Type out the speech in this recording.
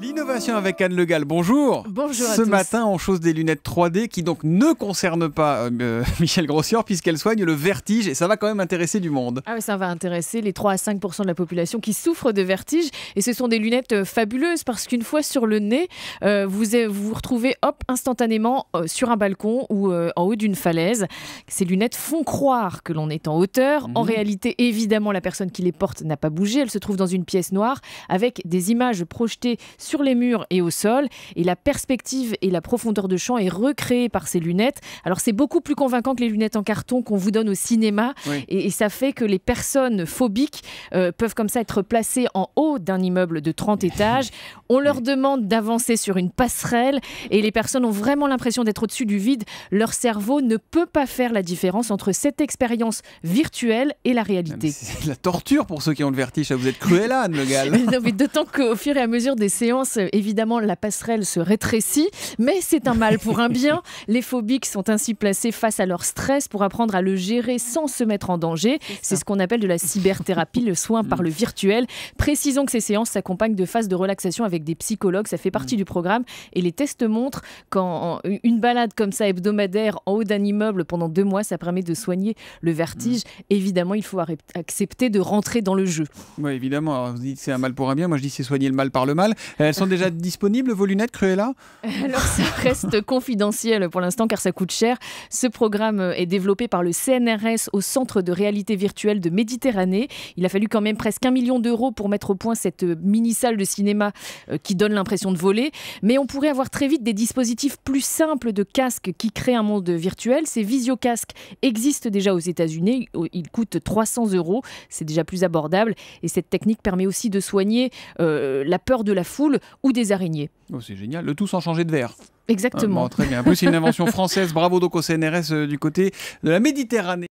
L'innovation avec Anne Legal, bonjour. Bonjour Ce matin, on chose des lunettes 3D qui donc ne concernent pas euh, euh, Michel Grossior puisqu'elles soignent le vertige et ça va quand même intéresser du monde. Ah oui, ça va intéresser les 3 à 5 de la population qui souffrent de vertige et ce sont des lunettes euh, fabuleuses parce qu'une fois sur le nez, vous, vous retrouvez hop instantanément sur un balcon ou en haut d'une falaise. Ces lunettes font croire que l'on est en hauteur. En mmh. réalité, évidemment, la personne qui les porte n'a pas bougé. Elle se trouve dans une pièce noire avec des images projetées sur sur les murs et au sol, et la perspective et la profondeur de champ est recréée par ces lunettes. Alors c'est beaucoup plus convaincant que les lunettes en carton qu'on vous donne au cinéma, et, ça fait que les personnes phobiques euh, peuvent comme ça être placées en haut d'un immeuble de 30 étages. On leur demande d'avancer sur une passerelle, et les personnes ont vraiment l'impression d'être au-dessus du vide. Leur cerveau ne peut pas faire la différence entre cette expérience virtuelle et la ah, réalité. C'est la torture pour ceux qui ont le vertige. Vous êtes cruel, Anne, le d'autant qu'au fur et à mesure des séances, euh, évidemment, la passerelle se rétrécit, mais c'est un mal pour un bien. Les phobiques sont ainsi placés face à leur stress pour apprendre à le gérer sans se mettre en danger. C'est ce qu'on appelle de la cyberthérapie, le soin par mm. le virtuel. Précisons que ces séances s'accompagnent de phases de relaxation avec des psychologues, ça fait partie mm. du programme. Et les tests montrent qu'en une balade comme ça hebdomadaire en haut d'un immeuble pendant deux mois, ça permet de soigner le vertige. Mm. Évidemment, il faut accepter de rentrer dans le jeu. Oui, évidemment. vous dites c'est un mal pour un bien. Moi, je dis c'est soigner le mal par le mal. Euh, elles sont déjà disponibles, vos lunettes Cruella Alors ça reste confidentiel pour l'instant car ça coûte cher. Ce programme est développé par le CNRS au Centre de réalité virtuelle de Méditerranée. Il a fallu quand même presque un million d'euros pour mettre au point cette mini-salle de cinéma euh, qui donne l'impression de voler. Mais on pourrait avoir très vite des dispositifs plus simples de casques qui créent un monde virtuel. Ces visiocasques existent déjà aux États-Unis. Ils coûtent 300 euros. C'est déjà plus abordable. Et cette technique permet aussi de soigner euh, la peur de la foule ou des araignées. Oh, c'est génial, le tout sans changer de verre. Exactement. Ah, très bien. plus, une invention française. Bravo donc au CNRS euh, du côté de la Méditerranée.